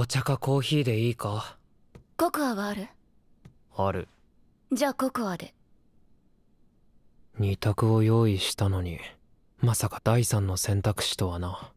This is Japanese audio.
お茶かコーヒーでいいかココアはあるあるじゃあココアで2択を用意したのにまさか第3の選択肢とはな